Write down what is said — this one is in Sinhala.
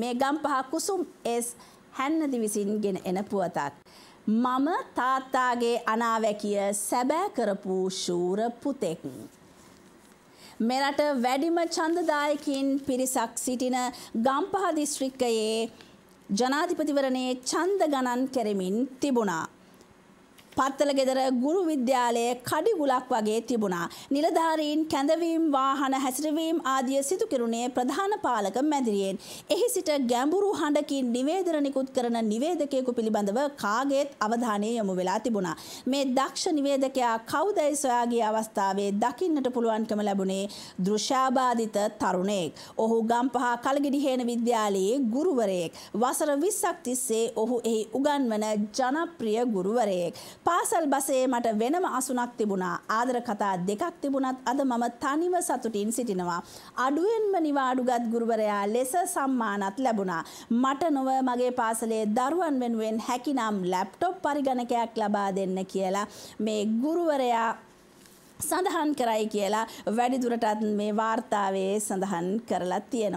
මේ ගම් පහ කුසුම් එස් හැන්නදි විසින් ගෙන එන පුවතක්. මම තාත්තාගේ අනාවැකිය සැබෑ කරපු ශූර පුතෙක්. මෙරට වැඩිම චන්දදායකින් පිරිසක් සිටින ගම්පහ දිස්ත්‍රික්කයේ ජනාධිපතිවරණයේ ඡන්ද ගණන් කෙරෙමින් තිබුණා. පත්තල ගෙදර ගුරු විද්‍යාලයේ කඩිගුලක් වගේ තිබුණා. නිලධාරීන් කැඳවීම් වාහන හැසිරවීම් ආදිය සිදු කෙරුණේ ප්‍රධාන පාලක මැදිරියෙන්. එහි සිට ගැඹුරු හඬකින් නිවේදන නිකුත් කරන නිවේදකයෙකු පිළිබඳව කාගේත් අවධානය යොමු වෙලා තිබුණා. මේ දක්ෂ නිවේදකයා කවුදයි සොයාගේ අවස්ථාවේ දකින්නට පුළුවන්කම ලැබුණේ දෘෂාබාධිත තරුණයෙක්. ඔහු ගම්පහ කලගිඩිහේන විද්‍යාලයේ ගුරුවරයෙක්. වසර 20ක් තිස්සේ ඔහු එහි උගන්වන ජනප්‍රිය ගුරුවරයෙක්. පාසල් බසයේ මට වෙනම අසුනක් තිබුණා. ආදර කතා දෙකක් තිබුණත් අද මම තනිව සතුටින් සිටිනවා. අඩුවෙන්ම නිවාඩුගත් ගුරුවරයා ලෙස සම්මානත් ලැබුණා. මට නොව මගේ පාසලේ දරුවන් වෙනුවෙන් හැකිනම් ලැප්ටොප් පරිගණකයක් ලබා දෙන්න කියලා මේ ගුරුවරයා සඳහන් කරයි කියලා වැඩිදුරටත් මේ වාර්තාවේ සඳහන් කරලා තියෙනවා.